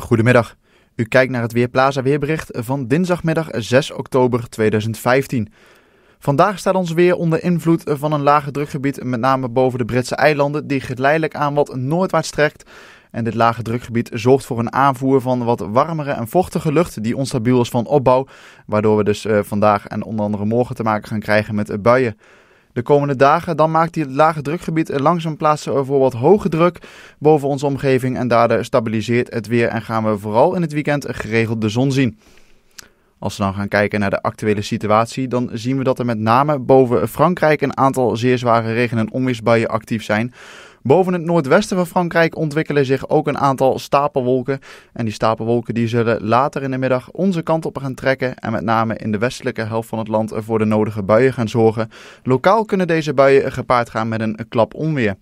Goedemiddag. U kijkt naar het Weerplaza weerbericht van dinsdagmiddag 6 oktober 2015. Vandaag staat ons weer onder invloed van een lage drukgebied, met name boven de Britse eilanden, die geleidelijk aan wat noordwaarts trekt. En dit lage drukgebied zorgt voor een aanvoer van wat warmere en vochtige lucht, die onstabiel is van opbouw, waardoor we dus eh, vandaag en onder andere morgen te maken gaan krijgen met buien de komende dagen. Dan maakt die het lage drukgebied langzaam plaatsen voor wat hoge druk boven onze omgeving. En daardoor stabiliseert het weer en gaan we vooral in het weekend geregeld de zon zien. Als we dan gaan kijken naar de actuele situatie, dan zien we dat er met name boven Frankrijk een aantal zeer zware regen- en onweersbuien actief zijn. Boven het noordwesten van Frankrijk ontwikkelen zich ook een aantal stapelwolken. En die stapelwolken die zullen later in de middag onze kant op gaan trekken. En met name in de westelijke helft van het land voor de nodige buien gaan zorgen. Lokaal kunnen deze buien gepaard gaan met een klap onweer.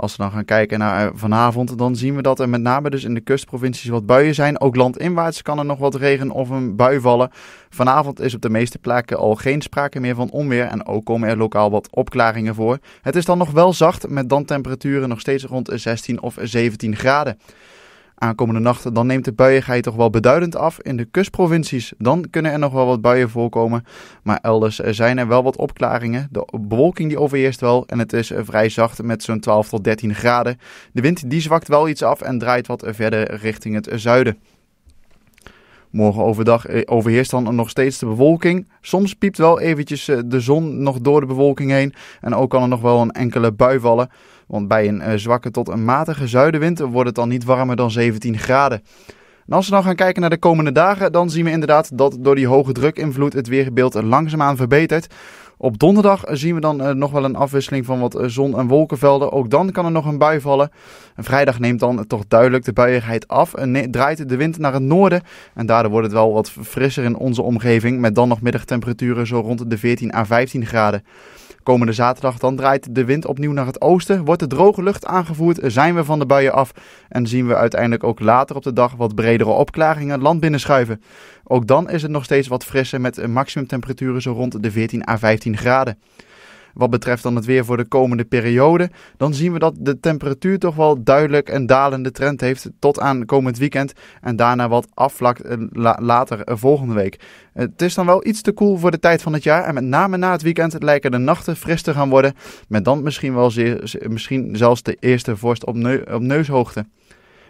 Als we dan gaan kijken naar eh, vanavond, dan zien we dat er met name dus in de kustprovincies wat buien zijn. Ook landinwaarts kan er nog wat regen of een bui vallen. Vanavond is op de meeste plekken al geen sprake meer van onweer en ook komen er lokaal wat opklaringen voor. Het is dan nog wel zacht met dan temperaturen nog steeds rond 16 of 17 graden. Aankomende nacht dan neemt de buiigheid toch wel beduidend af in de kustprovincies. Dan kunnen er nog wel wat buien voorkomen. Maar elders zijn er wel wat opklaringen. De bewolking die overheerst wel en het is vrij zacht met zo'n 12 tot 13 graden. De wind die zwakt wel iets af en draait wat verder richting het zuiden. Morgen overdag eh, overheerst dan nog steeds de bewolking. Soms piept wel eventjes eh, de zon nog door de bewolking heen. En ook kan er nog wel een enkele bui vallen. Want bij een eh, zwakke tot een matige zuidenwind wordt het dan niet warmer dan 17 graden als we dan nou gaan kijken naar de komende dagen, dan zien we inderdaad dat door die hoge druk invloed het weerbeeld langzaamaan verbetert. Op donderdag zien we dan eh, nog wel een afwisseling van wat eh, zon- en wolkenvelden. Ook dan kan er nog een bui vallen. vrijdag neemt dan toch duidelijk de buiigheid af en draait de wind naar het noorden. En daardoor wordt het wel wat frisser in onze omgeving, met dan nog middagtemperaturen zo rond de 14 à 15 graden. Komende zaterdag dan draait de wind opnieuw naar het oosten, wordt de droge lucht aangevoerd, zijn we van de buien af en zien we uiteindelijk ook later op de dag wat bredere opklaringen land binnenschuiven. Ook dan is het nog steeds wat frisser met maximumtemperaturen zo rond de 14 à 15 graden wat betreft dan het weer voor de komende periode, dan zien we dat de temperatuur toch wel duidelijk een dalende trend heeft tot aan komend weekend en daarna wat afvlakt eh, later eh, volgende week. Het is dan wel iets te koel voor de tijd van het jaar en met name na het weekend lijken de nachten fris te gaan worden, met dan misschien, wel misschien zelfs de eerste vorst op, op neushoogte.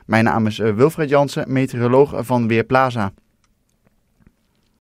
Mijn naam is eh, Wilfred Jansen, meteoroloog van Weerplaza.